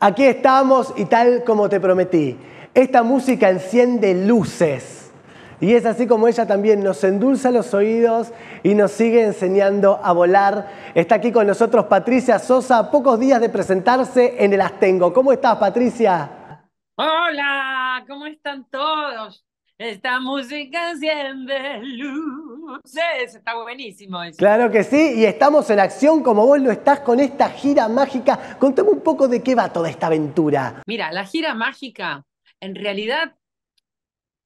Aquí estamos y tal como te prometí. Esta música enciende luces. Y es así como ella también nos endulza los oídos y nos sigue enseñando a volar. Está aquí con nosotros Patricia Sosa, pocos días de presentarse en el Astengo. ¿Cómo estás, Patricia? Hola, ¿cómo están todos? Esta música enciende luces. Está buenísimo eso. Claro que sí, y estamos en acción como vos lo estás con esta gira mágica. Contame un poco de qué va toda esta aventura. Mira, la gira mágica, en realidad,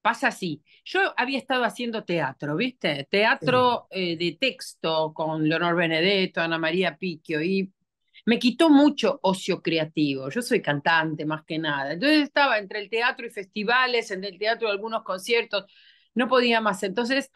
pasa así. Yo había estado haciendo teatro, ¿viste? Teatro eh, de texto con Leonor Benedetto, Ana María Picchio, y me quitó mucho ocio creativo. Yo soy cantante más que nada. Entonces estaba entre el teatro y festivales, en el teatro algunos conciertos. No podía más. Entonces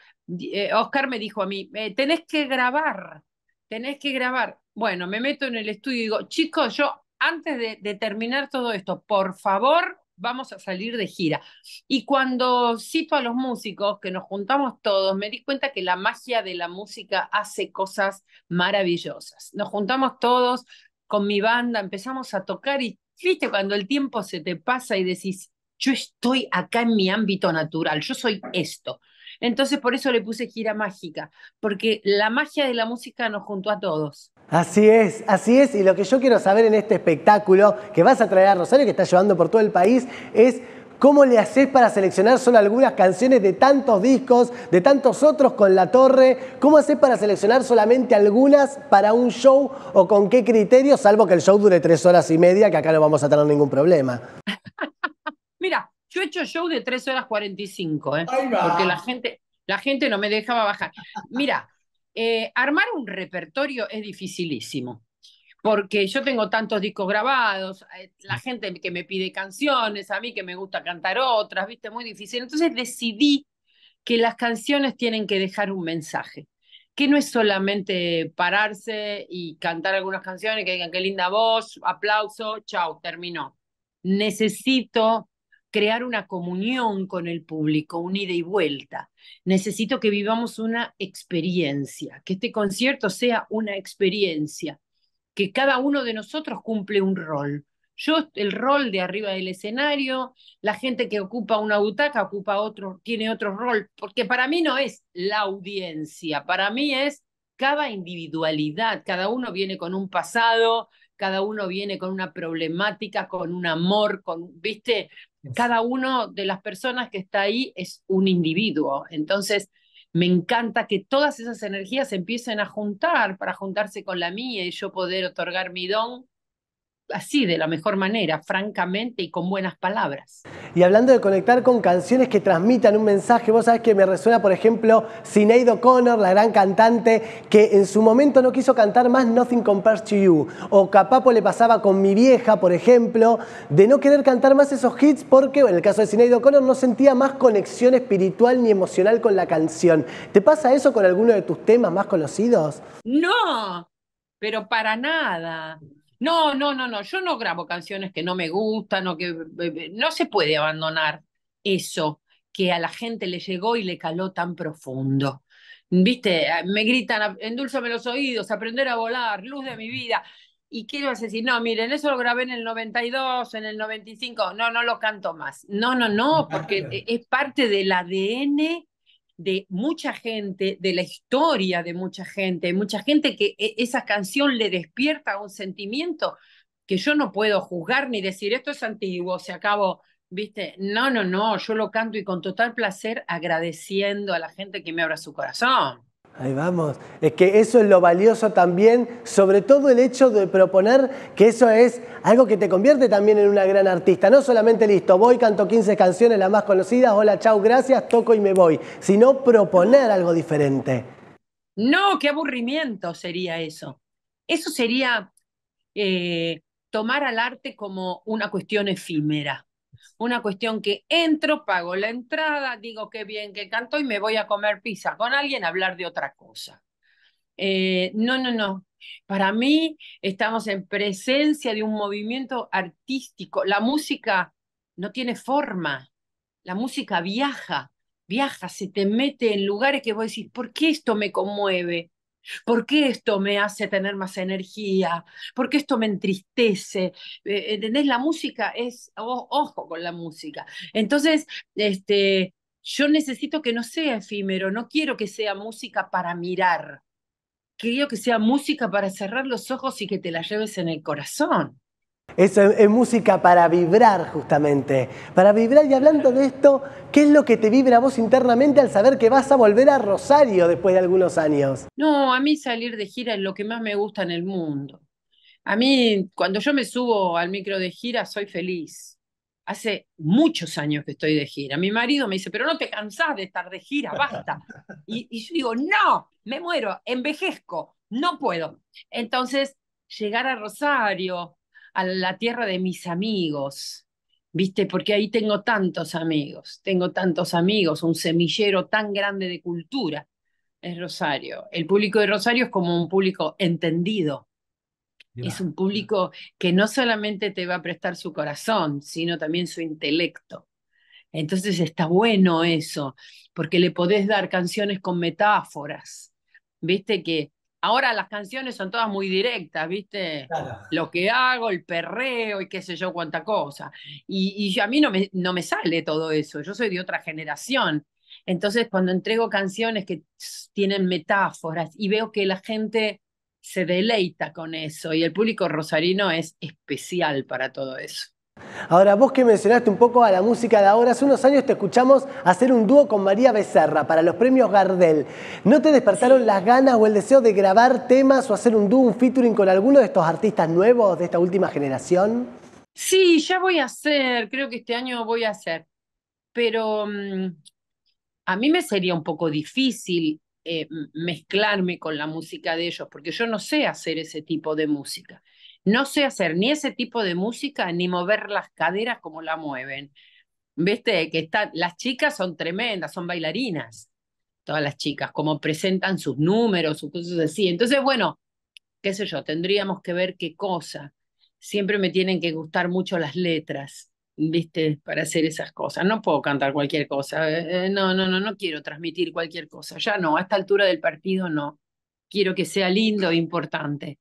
eh, Oscar me dijo a mí, tenés que grabar, tenés que grabar. Bueno, me meto en el estudio y digo, chicos, yo antes de, de terminar todo esto, por favor, vamos a salir de gira. Y cuando cito a los músicos, que nos juntamos todos, me di cuenta que la magia de la música hace cosas maravillosas. Nos juntamos todos con mi banda, empezamos a tocar y viste cuando el tiempo se te pasa y decís, yo estoy acá en mi ámbito natural, yo soy esto. Entonces por eso le puse gira mágica, porque la magia de la música nos juntó a todos. Así es, así es. Y lo que yo quiero saber en este espectáculo que vas a traer a Rosario, que está llevando por todo el país, es cómo le haces para seleccionar solo algunas canciones de tantos discos, de tantos otros con La Torre. ¿Cómo haces para seleccionar solamente algunas para un show o con qué criterio, salvo que el show dure tres horas y media, que acá no vamos a tener ningún problema? Mira, yo he hecho show de tres horas 45, ¿eh? porque la gente, la gente no me dejaba bajar. Mira. Eh, armar un repertorio es dificilísimo, porque yo tengo tantos discos grabados, eh, la mm. gente que me pide canciones, a mí que me gusta cantar otras, viste, muy difícil. Entonces decidí que las canciones tienen que dejar un mensaje, que no es solamente pararse y cantar algunas canciones, que digan qué linda voz, aplauso, chao, terminó. Necesito crear una comunión con el público, unida y vuelta necesito que vivamos una experiencia, que este concierto sea una experiencia, que cada uno de nosotros cumple un rol. Yo el rol de arriba del escenario, la gente que ocupa una butaca ocupa otro, tiene otro rol, porque para mí no es la audiencia, para mí es cada individualidad, cada uno viene con un pasado, cada uno viene con una problemática, con un amor, con, viste, cada uno de las personas que está ahí es un individuo. Entonces, me encanta que todas esas energías empiecen a juntar para juntarse con la mía y yo poder otorgar mi don así, de la mejor manera, francamente y con buenas palabras. Y hablando de conectar con canciones que transmitan un mensaje, vos sabés que me resuena, por ejemplo, Sinead O'Connor, la gran cantante, que en su momento no quiso cantar más Nothing Compares to You, o Capapo le pasaba con mi vieja, por ejemplo, de no querer cantar más esos hits porque, en el caso de Sinead O'Connor, no sentía más conexión espiritual ni emocional con la canción. ¿Te pasa eso con alguno de tus temas más conocidos? No, pero para nada. No, no, no, no, yo no grabo canciones que no me gustan o que no se puede abandonar eso que a la gente le llegó y le caló tan profundo. Viste, ah, me gritan, endulzame los oídos, aprender a volar, luz de mi vida. Y quiero decir, no, miren, eso lo grabé en el 92, en el 95, no, no lo canto más. No, no, no, porque e, es parte del ADN de mucha gente, de la historia de mucha gente, mucha gente que e, esa canción le despierta un sentimiento que yo no puedo juzgar ni decir esto es antiguo, se acabó, viste, no, no, no, yo lo canto y con total placer agradeciendo a la gente que me abra su corazón. Ahí vamos. Es que eso es lo valioso también, sobre todo el hecho de proponer que eso es algo que te convierte también en una gran artista. No solamente listo, voy, canto 15 canciones, las más conocidas, hola, chau, gracias, toco y me voy, sino proponer algo diferente. No, qué aburrimiento sería eso. Eso sería eh, tomar al arte como una cuestión efímera una cuestión que entro, pago la entrada, digo qué bien que canto y me voy a comer pizza con alguien a hablar de otra cosa. Eh, no, no, no. Para mí estamos en presencia de un movimiento artístico. La música no tiene forma. La música viaja, viaja, se te mete en lugares que vos decís, ¿por qué esto me conmueve? ¿Por qué esto me hace tener más energía? ¿Por qué esto me entristece? Eh, eh, ¿Entendés? La música es, ojo con la música. Entonces, este, yo necesito que no sea efímero, no quiero que sea música para mirar. Quiero que sea música para cerrar los ojos y que te la lleves en el corazón. Es, es, música para vibrar justamente, para vibrar y hablando de esto, ¿qué es lo que te vibra a vos internamente al saber que vas a volver a Rosario después de algunos años? No, a mí salir de gira es lo que más me gusta en el mundo. A mí, cuando yo me subo al micro de gira, soy feliz. Hace muchos años que estoy de gira. Mi marido me dice, pero no te cansás de estar de gira, basta. y, y yo digo, no, me muero, envejezco, no puedo. Entonces, llegar a Rosario, a la tierra de mis amigos, ¿viste? Porque ahí tengo tantos amigos, tengo tantos amigos, un semillero tan grande de cultura es Rosario. El público de Rosario es como un público entendido. Es un público que no solamente te va a prestar su corazón, sino también su intelecto. Entonces está bueno eso, porque le podés dar canciones con metáforas. Viste que Ahora las canciones son todas muy directas, ¿viste? Lo que hago, el perreo y qué sé yo, cuánta cosa. Y, a mí no me, no me sale todo eso, yo soy de otra generación. Entonces, cuando entrego canciones que tienen metáforas y veo que la gente se deleita con eso y el público rosarino es especial para todo eso. Ahora, vos que mencionaste un poco a la música de ahora, hace unos años te escuchamos hacer un dúo con María Becerra para los premios Gardel. ¿No te despertaron las ganas o el deseo de grabar temas o hacer un dúo, un featuring con alguno de estos artistas nuevos de esta última generación? Sí, ya voy a hacer, creo que este año voy a hacer. Pero mm, a mí me sería un poco difícil eh, mezclarme con la música de ellos, porque yo no sé hacer ese tipo de música. No sé hacer ni ese tipo de música ni mover las caderas como la mueven. Viste que las chicas son tremendas, son bailarinas, todas las chicas, como presentan sus números, sus cosas así. Entonces, bueno, qué sé yo, tendríamos que ver qué cosa. Siempre me tienen que gustar mucho las letras, ¿viste? Para hacer esas cosas. No puedo cantar cualquier cosa. Eh, eh, no, no, no, no quiero transmitir cualquier cosa. Ya no, a esta altura del partido no. Quiero que sea lindo e importante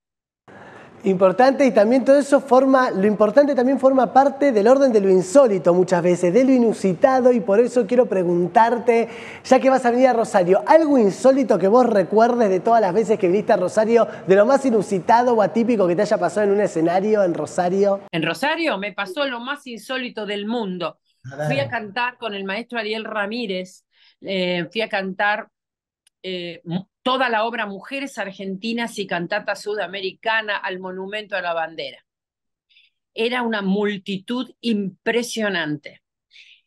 importante y también todo eso forma, lo importante también forma parte del orden de lo insólito muchas veces, de lo inusitado y por eso quiero preguntarte, ya que vas a venir a Rosario, algo insólito que vos recuerdes de todas las veces que viniste a Rosario, de lo más inusitado o atípico que te haya pasado en un escenario en Rosario. En Rosario me pasó lo más insólito del mundo. Fui a cantar con el maestro Ariel Ramírez, eh, fui a cantar eh, toda la obra Mujeres Argentinas y Cantata Sudamericana al Monumento a la Bandera. Era una multitud impresionante.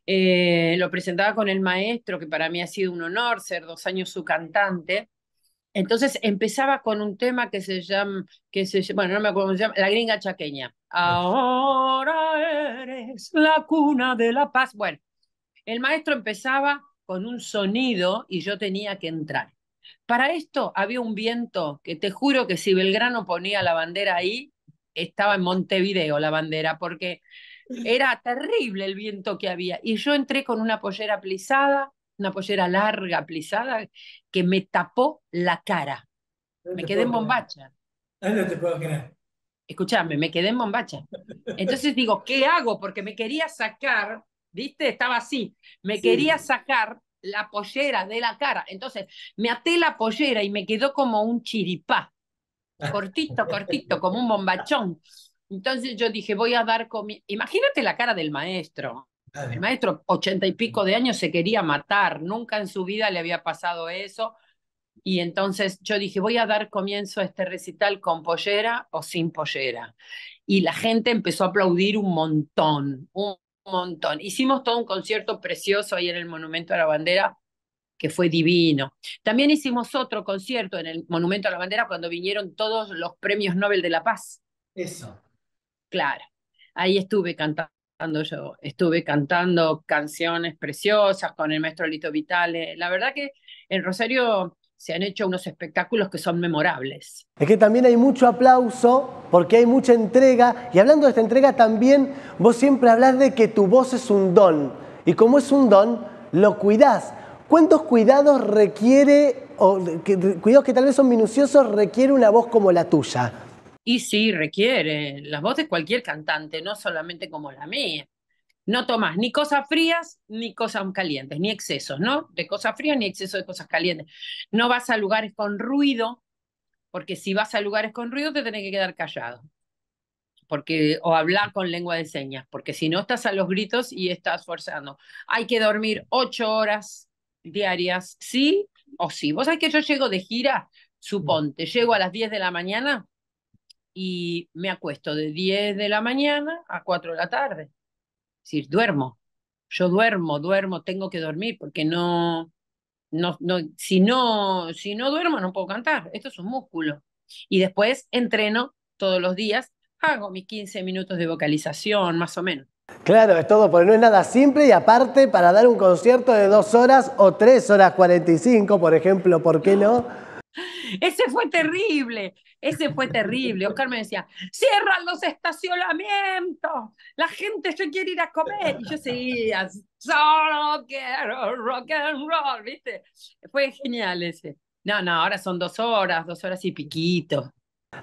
Eh, lo presentaba con el maestro, que para mí ha sido un honor ser dos años su cantante. Entonces empezaba con un tema que se llama, que se, bueno, no me acuerdo cómo se llama, La Gringa Chaqueña. Ahora eres la cuna de la paz. Bueno, el maestro empezaba con un sonido y yo tenía que entrar. Para esto había un viento que te juro que si Belgrano ponía la bandera ahí, estaba en Montevideo la bandera, porque era terrible el viento que había. Y yo entré con una pollera plisada, una pollera larga, plisada, que me tapó la cara. me quedé en bombacha. No, ah, no te puedo creer. Escuchame, me quedé en bombacha. Entonces digo, ¿qué hago? Porque me quería sacar ¿viste? Estaba así. Me quería sacar la pollera de la cara. Entonces, me até la pollera y me quedó como un chiripá, cortito, cortito, como un bombachón. Entonces yo dije, voy a dar comienzo. Imagínate la cara del maestro. El maestro, ochenta y pico de años, se quería matar. Nunca en su vida le había pasado eso. Y entonces yo dije, voy a dar comienzo a este recital con pollera o sin pollera. Y la gente empezó a aplaudir un montón, montón. Hicimos todo un concierto precioso ahí en el Monumento a la Bandera, que fue divino. También hicimos otro concierto en el Monumento a la Bandera cuando vinieron todos los premios Nobel de la Paz. Eso. Claro, ahí estuve cantando yo, estuve cantando canciones preciosas con el maestro Lito Vitale. La verdad que en Rosario se han hecho unos espectáculos que son memorables. Es que también hay mucho aplauso porque hay mucha entrega y hablando de esta entrega también vos siempre hablas de que tu voz es un don y como es un don lo cuidás. ¿Cuántos cuidados requiere o cuidados que tal vez son minuciosos requiere una voz como la tuya? Y sí, requiere. La voz de cualquier cantante, no solamente como la mía no tomás ni cosas frías ni cosas calientes, ni excesos, ¿no? De cosas frías ni exceso de cosas calientes. No vas a lugares con ruido, porque si vas a lugares con ruido te tenés que quedar callado. Porque, o hablar con lengua de señas, porque si no estás a los gritos y estás forzando. Hay que dormir ocho horas diarias, sí o sí. Vos sabés que yo llego de gira, suponte, llego a las diez de la mañana y me acuesto de diez de la mañana a cuatro de la tarde decir, duermo, yo duermo, duermo, tengo que dormir porque no, no, no, si no, si no duermo no puedo cantar, esto es un músculo. Y después entreno todos los días, hago mis 15 minutos de vocalización, más o menos. Claro, es todo, porque no es nada simple y aparte para dar un concierto de dos horas o tres horas 45, por ejemplo, ¿por qué no? Ese fue terrible. Ese fue terrible. Oscar me decía, cierran los estacionamientos, la gente se quiere ir a comer. Y yo seguía, solo quiero rock and roll, ¿viste? Fue genial ese. No, no, ahora son dos horas, dos horas y piquito.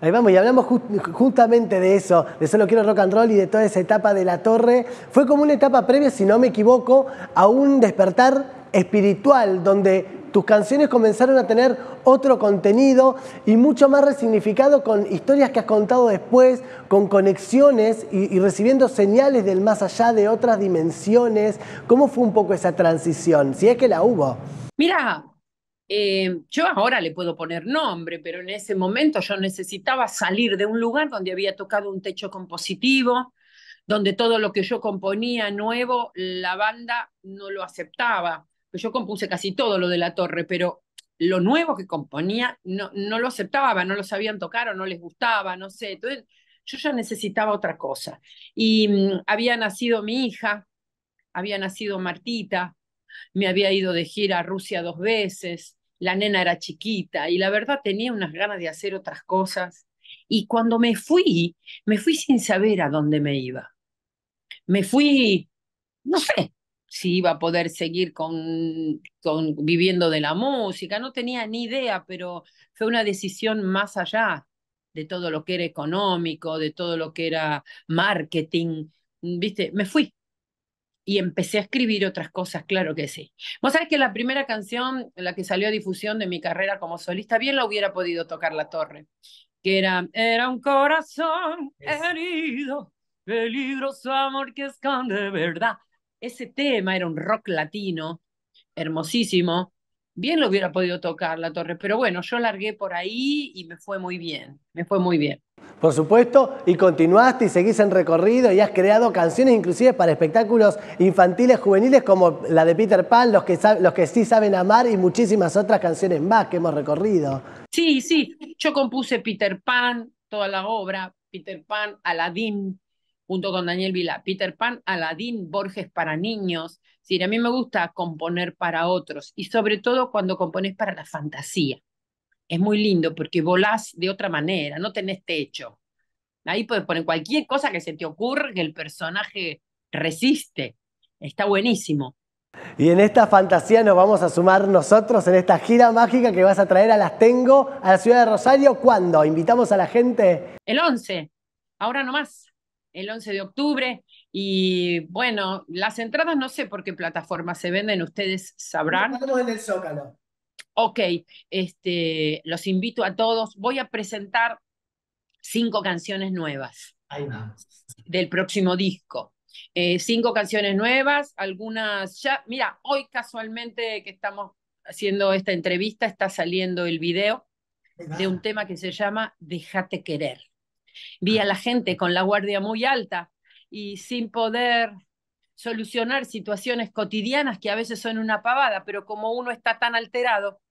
Ahí vamos, y hablamos justamente de eso, de solo quiero rock and roll y de toda esa etapa de la torre. Fue como una etapa previa, si no me equivoco, a un despertar espiritual, donde tus canciones comenzaron a tener otro contenido y mucho más resignificado con historias que has contado después, con conexiones y, recibiendo señales del más allá de otras dimensiones. ¿Cómo fue un poco esa transición? Si es que la hubo. Mira, eh, yo ahora le puedo poner nombre, pero en ese momento yo necesitaba salir de un lugar donde había tocado un techo compositivo, donde todo lo que yo componía nuevo, la banda no lo aceptaba yo compuse casi todo lo de la torre, pero lo nuevo que componía no, no lo aceptaba, no lo sabían tocar o no les gustaba, no sé. Entonces yo ya necesitaba otra cosa. Y mm, había nacido mi hija, había nacido Martita, me había ido de gira a Rusia dos veces, la nena era chiquita y la verdad tenía unas ganas de hacer otras cosas. Y cuando me fui, me fui sin saber a dónde me iba. Me fui, no sé, si iba a poder seguir con, con, viviendo de la música, no tenía ni idea, pero fue una decisión más allá de todo lo que era económico, de todo lo que era marketing, mm, ¿viste? Me fui y empecé a escribir otras cosas, claro que sí. Vos sabés que la primera canción, la que salió a difusión de mi carrera como solista, bien la hubiera podido tocar La Torre, que era, era un corazón herido, peligroso amor que esconde verdad ese tema, era un rock latino, hermosísimo. Bien lo hubiera podido tocar la torre, pero bueno, yo largué por ahí y me fue muy bien, me fue muy bien. Por supuesto, y continuaste y seguís en recorrido y has creado canciones inclusive para espectáculos infantiles, juveniles, como la de Peter Pan, los que, los que sí saben amar y muchísimas otras canciones más que hemos recorrido. Sí, sí, yo compuse Peter Pan, toda la obra, Peter Pan, Aladdin, junto con Daniel Vila, Peter Pan, Aladín, Borges para niños. Sí, a mí me gusta componer para otros y sobre todo cuando compones para la fantasía. Es muy lindo porque volás de otra manera, no tenés techo. Ahí puedes poner cualquier cosa que se te ocurra que el personaje resiste. Está buenísimo. Y en esta fantasía nos vamos a sumar nosotros en esta gira mágica que vas a traer a Las Tengo a la ciudad de Rosario. ¿Cuándo? ¿Invitamos a la gente? El 11, ahora nomás el 11 de octubre. Y bueno, las entradas no sé por qué plataforma se venden, ustedes sabrán. Estamos en el Zócalo. Ok, este, los invito a todos. Voy a presentar cinco canciones nuevas del próximo disco. Eh, cinco canciones nuevas, algunas ya, mira, hoy casualmente que estamos haciendo esta entrevista está saliendo el video de un tema que se llama Déjate querer. Vi a la gente con la guardia muy alta y sin poder solucionar situaciones cotidianas que a veces son una pavada, pero como uno está tan alterado,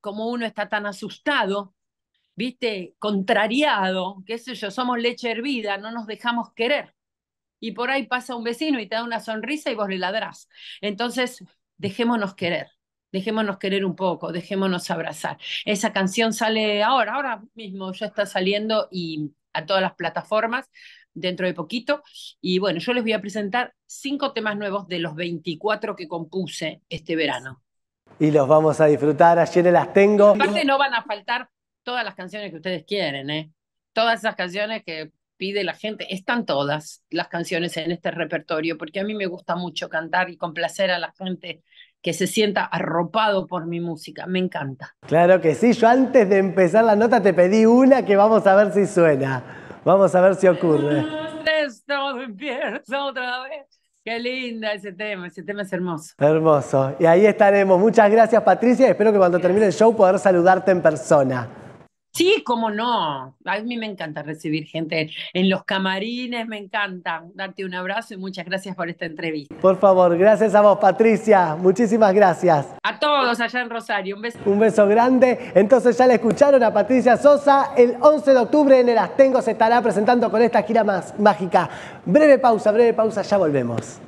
como uno está tan asustado, viste, contrariado, qué sé yo, somos leche hervida, no nos dejamos querer. Y por ahí pasa un vecino y te da una sonrisa y vos le ladrás. Entonces, dejémonos querer, dejémonos querer un poco, dejémonos abrazar. Esa canción sale ahora, ahora mismo ya está saliendo y a todas las plataformas dentro de poquito. Y bueno, yo les voy a presentar cinco temas nuevos de los 24 que compuse este verano. Y los vamos a disfrutar, ayer las tengo. Aparte no van a faltar todas las canciones que ustedes quieren, ¿eh? Todas esas canciones que pide la gente, están todas las canciones en este repertorio, porque a mí me gusta mucho cantar y complacer a la gente que se sienta arropado por mi música. Me encanta. Claro que sí. Yo antes de empezar la nota te pedí una que vamos a ver si suena. Vamos a ver si ocurre. Esto empieza otra vez. Qué linda ese tema, ese tema es hermoso. Hermoso. Y ahí estaremos. Muchas gracias Patricia. Espero que cuando termine el show poder saludarte en persona. Sí, cómo no. A mí me encanta recibir gente en los camarines, me encanta darte un abrazo y muchas gracias por esta entrevista. Por favor, gracias a vos, Patricia. Muchísimas gracias. A todos allá en Rosario, un beso. Un beso grande. Entonces ya le escucharon a Patricia Sosa. El 11 de octubre en el Astengo se estará presentando con esta gira más mágica. Breve pausa, breve pausa, ya volvemos.